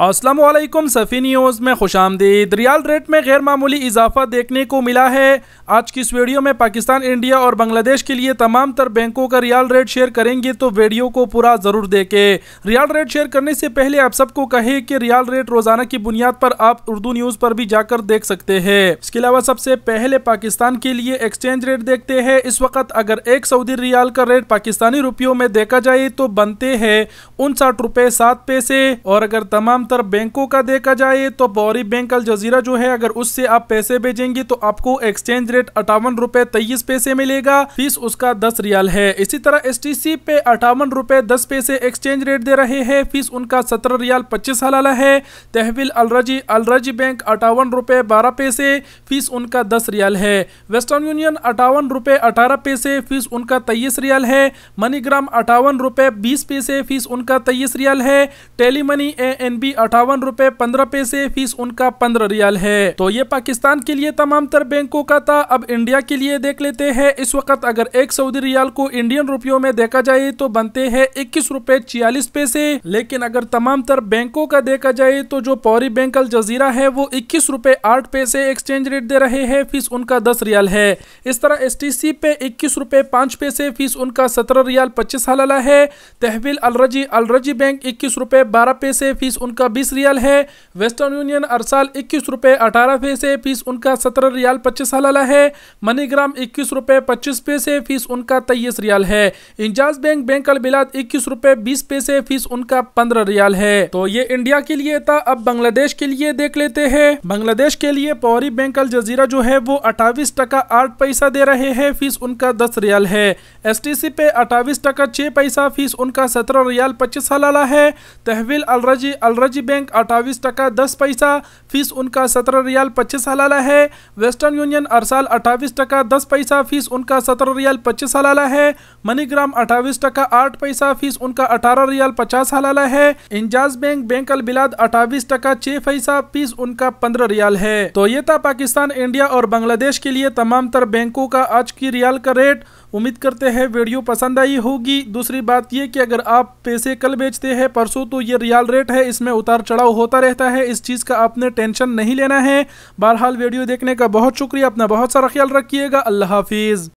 Aslam सफ़ी news में खुश आमदीद रियाल रेट में गैर मामूली इजाफा देखने को मिला है आज की इस वीडियो में पाकिस्तान इंडिया और बांग्लादेश के लिए तमाम तर बैंकों का रियाल रेट शेयर करेंगे तो वीडियो को पूरा ज़रूर देखें रियाल रेट शेयर करने से पहले आप सबको कहे कि रियाल रेट रोज़ाना की बुनियाद पर आप उर्दू न्यूज़ पर भी जाकर देख सकते हैं इसके अलावा सबसे पहले पाकिस्तान के लिए एक्सचेंज रेट देखते हैं इस वक्त अगर एक सऊदी रियाल का रेट पाकिस्तानी रुपयों में देखा जाए तो बनते हैं उनसठ रुपये सात पैसे और अगर तमाम आमतौर बैंकों का देखा जाए तो बौरी बैंक अल जजीरा जो है अगर उससे आप पैसे भेजेंगे तो आपको एक्सचेंज रेट अठावन रूपए तेईस पैसे मिलेगा फीस उसका दस रियाल है इसी तरह एस टी सी पे अठावन रूपए दस पैसे एक्सचेंज रेट दे रहे हैं फीस उनका सत्रह रियाल पच्चीस हलाल है तहवील अलरजी अलरजी बैंक अठावन रूपए बारह पैसे फीस उनका दस रियाल है वेस्टर्न यूनियन अठावन रूपए अठारह पैसे फीस उनका तेईस रियाल है मनीग्राम अठावन रूपए बीस पैसे फीस उनका तेईस रियाल है tele money A N B की अठावन रूपए पंद्रह पैसे फीस उनका पंद्रह रियाल है तो ये पाकिस्तान के लिए तमाम तर बैंकों का था अब इंडिया के लिए देख लेते हैं इस वक्त अगर एक सऊदी रियाल को इंडियन रुपयों में देखा जाए तो बनते हैं इक्कीस रूपए छियालीस पैसे लेकिन अगर तमाम तर बैंकों का देखा जाए तो जो पौरी बैंक अल जजीरा है वो इक्कीस रूपए आठ पैसे एक्सचेंज रेट दे रहे हैं फीस उनका दस रियाल है इस तरह एस टी सी पे इक्कीस रूपए पांच पैसे फीस उनका सत्रह रियाल पच्चीस हलाला है तहवील अलरजी अलरजी बैंक इक्कीस रूपए बारह पैसे फीस उनका का बीस रियाल है वेस्टर्न यूनियन अरसाल इक्कीस रुपये अठारह पैसे फीस उनका सत्रह रियाल पच्चीस हलाला है मनीग्राम इक्कीस रुपये पच्चीस पैसे फीस उनका तेईस रियाल है इंजाज बैंक बैंक अल बिलाद इक्कीस रुपये बीस पैसे फीस उनका पंद्रह रियाल है तो ये इंडिया के लिए था अब बांग्लादेश के लिए देख लेते हैं बांग्लादेश के लिए पौरी बैंक अल जजीरा जो है वो अट्ठाईस टका आठ पैसा दे रहे हैं फीस उनका दस रियाल है एस टी सी पे अट्ठाईस टका छः पैसा फीस उनका सत्रह रियाल पच्चीस हलाला है तहवील अलरजी अलरजी पणजी बैंक अट्ठाईस टका दस पैसा फीस उनका सत्रह रियाल पच्चीस हलाला है वेस्टर्न यूनियन अरसाल अट्ठाईस टका दस पैसा फीस उनका सत्रह रियाल पच्चीस हलाला है मनीग्राम अट्ठाईस टका आठ पैसा फीस उनका अठारह रियाल पचास हलाला है इंजाज बैंक बैंक अल बिलाद अट्ठाईस टका छह पैसा फीस उनका पंद्रह रियाल है तो ये था पाकिस्तान इंडिया और बांग्लादेश के लिए तमाम तर बैंकों का आज की रियाल का रेट उम्मीद करते हैं वीडियो पसंद आई होगी दूसरी बात ये कि अगर आप पैसे कल बेचते हैं परसों तो ये रियाल रेट है इसमें उतार चढ़ाव होता रहता है इस चीज़ का आपने टेंशन नहीं लेना है बहरहाल वीडियो देखने का बहुत शुक्रिया अपना बहुत सारा ख्याल रखिएगा अल्लाह हाफिज़